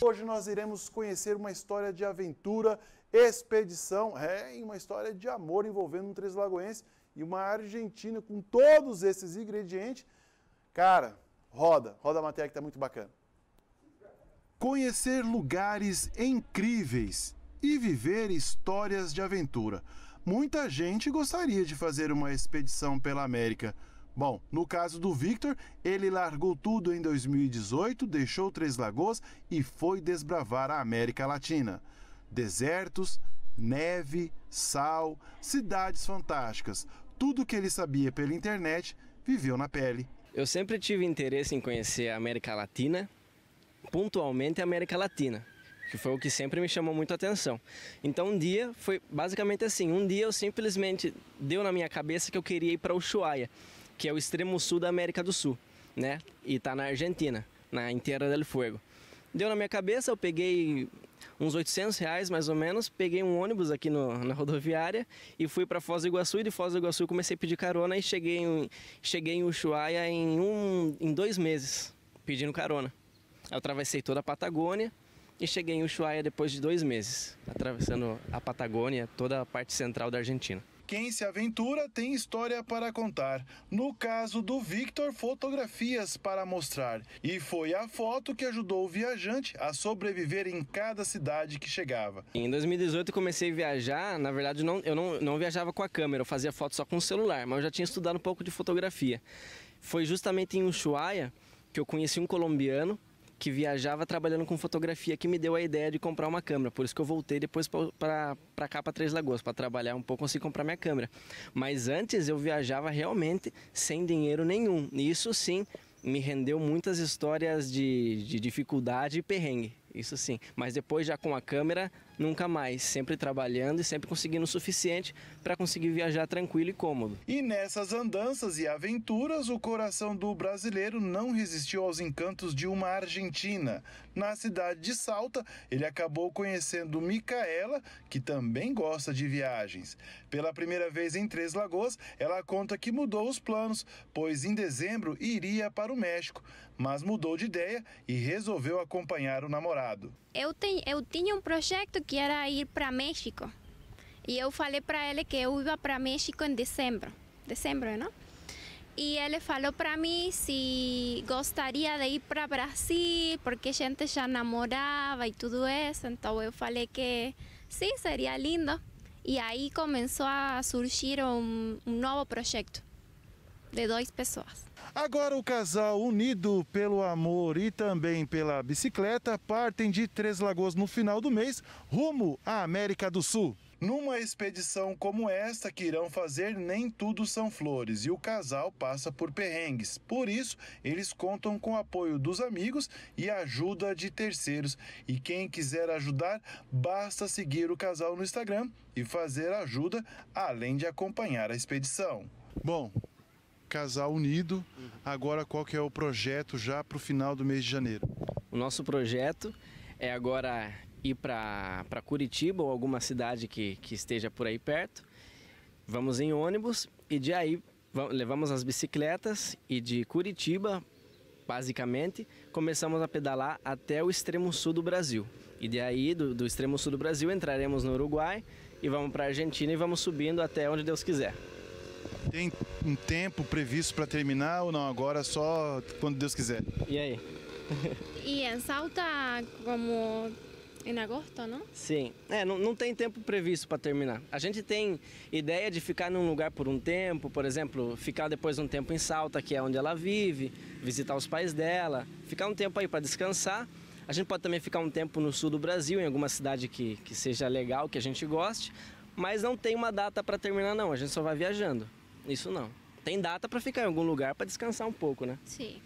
Hoje nós iremos conhecer uma história de aventura, expedição, é, e uma história de amor envolvendo um Lagoense e uma Argentina com todos esses ingredientes. Cara, roda, roda a matéria que tá muito bacana. Conhecer lugares incríveis e viver histórias de aventura. Muita gente gostaria de fazer uma expedição pela América, Bom, no caso do Victor, ele largou tudo em 2018, deixou Três Lagoas e foi desbravar a América Latina. Desertos, neve, sal, cidades fantásticas. Tudo que ele sabia pela internet, viveu na pele. Eu sempre tive interesse em conhecer a América Latina, pontualmente a América Latina, que foi o que sempre me chamou muito a atenção. Então um dia foi basicamente assim, um dia eu simplesmente deu na minha cabeça que eu queria ir para Ushuaia que é o extremo sul da América do Sul, né? E está na Argentina, na Inteira del Fuego. Deu na minha cabeça, eu peguei uns 800 reais mais ou menos, peguei um ônibus aqui no, na rodoviária e fui para Foz do Iguaçu e de Foz do Iguaçu comecei a pedir carona e cheguei em, cheguei em Ushuaia em, um, em dois meses, pedindo carona. Eu atravessei toda a Patagônia e cheguei em Ushuaia depois de dois meses, atravessando a Patagônia, toda a parte central da Argentina. Quem se aventura tem história para contar. No caso do Victor, fotografias para mostrar. E foi a foto que ajudou o viajante a sobreviver em cada cidade que chegava. Em 2018 comecei a viajar, na verdade não, eu não, não viajava com a câmera, eu fazia foto só com o celular, mas eu já tinha estudado um pouco de fotografia. Foi justamente em Ushuaia que eu conheci um colombiano que viajava trabalhando com fotografia que me deu a ideia de comprar uma câmera. Por isso que eu voltei depois para cá, para Três Lagoas, para trabalhar um pouco, consegui comprar minha câmera. Mas antes eu viajava realmente sem dinheiro nenhum. E isso sim me rendeu muitas histórias de, de dificuldade e perrengue isso sim. Mas depois, já com a câmera, nunca mais. Sempre trabalhando e sempre conseguindo o suficiente para conseguir viajar tranquilo e cômodo. E nessas andanças e aventuras, o coração do brasileiro não resistiu aos encantos de uma Argentina. Na cidade de Salta, ele acabou conhecendo Micaela, que também gosta de viagens. Pela primeira vez em Três Lagoas, ela conta que mudou os planos, pois em dezembro iria para o México mas mudou de ideia e resolveu acompanhar o namorado. Eu, tenho, eu tinha um projeto que era ir para México. E eu falei para ele que eu ia para México em dezembro. Dezembro, não? Né? E ele falou para mim se gostaria de ir para Brasil, porque a gente já namorava e tudo isso. Então eu falei que sim, seria lindo. E aí começou a surgir um, um novo projeto de duas pessoas. Agora o casal, unido pelo amor e também pela bicicleta, partem de Três Lagoas no final do mês, rumo à América do Sul. Numa expedição como esta que irão fazer, nem tudo são flores e o casal passa por perrengues. Por isso, eles contam com o apoio dos amigos e ajuda de terceiros. E quem quiser ajudar, basta seguir o casal no Instagram e fazer ajuda, além de acompanhar a expedição. Bom, Casal Unido. Agora, qual que é o projeto já para o final do mês de janeiro? O nosso projeto é agora ir para Curitiba ou alguma cidade que, que esteja por aí perto. Vamos em ônibus e de aí levamos as bicicletas e de Curitiba, basicamente, começamos a pedalar até o extremo sul do Brasil. E de do, do extremo sul do Brasil, entraremos no Uruguai e vamos para a Argentina e vamos subindo até onde Deus quiser. Tem um tempo previsto para terminar ou não? Agora só quando Deus quiser. E aí? e em é, Salta, como em agosto, não? Sim. É, não, não tem tempo previsto para terminar. A gente tem ideia de ficar num lugar por um tempo, por exemplo, ficar depois um tempo em Salta, que é onde ela vive, visitar os pais dela, ficar um tempo aí para descansar. A gente pode também ficar um tempo no sul do Brasil, em alguma cidade que, que seja legal, que a gente goste, mas não tem uma data para terminar não, a gente só vai viajando. Isso não. Tem data para ficar em algum lugar para descansar um pouco, né? Sim.